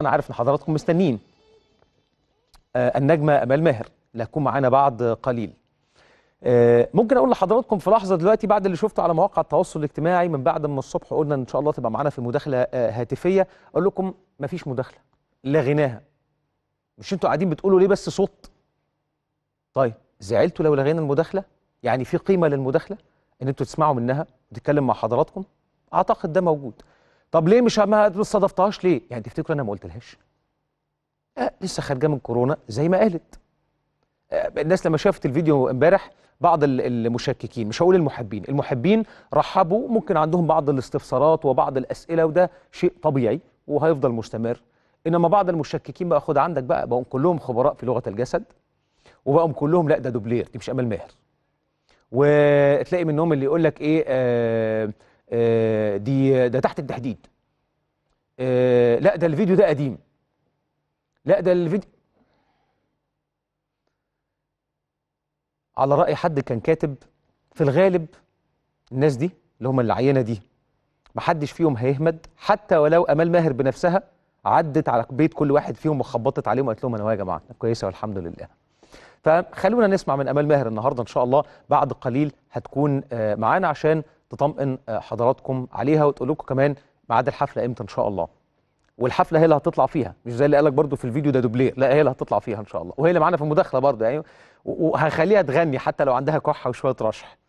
انا عارف ان حضراتكم مستنين آه النجمه امال ماهر اللي هتكون معانا بعد قليل آه ممكن اقول لحضراتكم في لحظه دلوقتي بعد اللي شفته على مواقع التواصل الاجتماعي من بعد ما الصبح قلنا ان شاء الله تبقى معانا في مداخله آه هاتفيه اقول لكم مفيش مداخله لا غناها مش انتوا قاعدين بتقولوا ليه بس صوت طيب زعلتوا لو لغينا المداخله يعني في قيمه للمداخله ان انتوا تسمعوا منها وتتكلم مع حضراتكم اعتقد ده موجود طب ليه مش ما استضفتهاش ليه؟ يعني تفتكروا انا ما قلتلهاش؟ أه لسه خارجه من كورونا زي ما قالت. أه الناس لما شافت الفيديو امبارح بعض المشككين مش هقول المحبين، المحبين رحبوا ممكن عندهم بعض الاستفسارات وبعض الاسئله وده شيء طبيعي وهيفضل مستمر. انما بعض المشككين بقى خد عندك بقى بقوا كلهم خبراء في لغه الجسد وبقوا كلهم لا ده دوبلير دي مش امل ماهر. وتلاقي منهم اللي يقول لك ايه آه دي ده تحت التحديد آه لا ده الفيديو ده قديم لا ده الفيديو على رأي حد كان كاتب في الغالب الناس دي اللي هم العينة دي محدش فيهم هيهمد حتى ولو أمال ماهر بنفسها عدت على بيت كل واحد فيهم وخبطت عليهم وقالت لهم انا يا جماعه كويسه والحمد لله فخلونا نسمع من امال ماهر النهارده ان شاء الله بعد قليل هتكون آه، معانا عشان تطمئن آه، حضراتكم عليها وتقول لكم كمان ميعاد الحفله امتى ان شاء الله والحفله هي اللي هتطلع فيها مش زي اللي قالك برضو في الفيديو ده دوبلير لا هي اللي هتطلع فيها ان شاء الله وهي اللي معانا في المداخله برضو يعني وهخليها تغني حتى لو عندها كحه وشويه رشح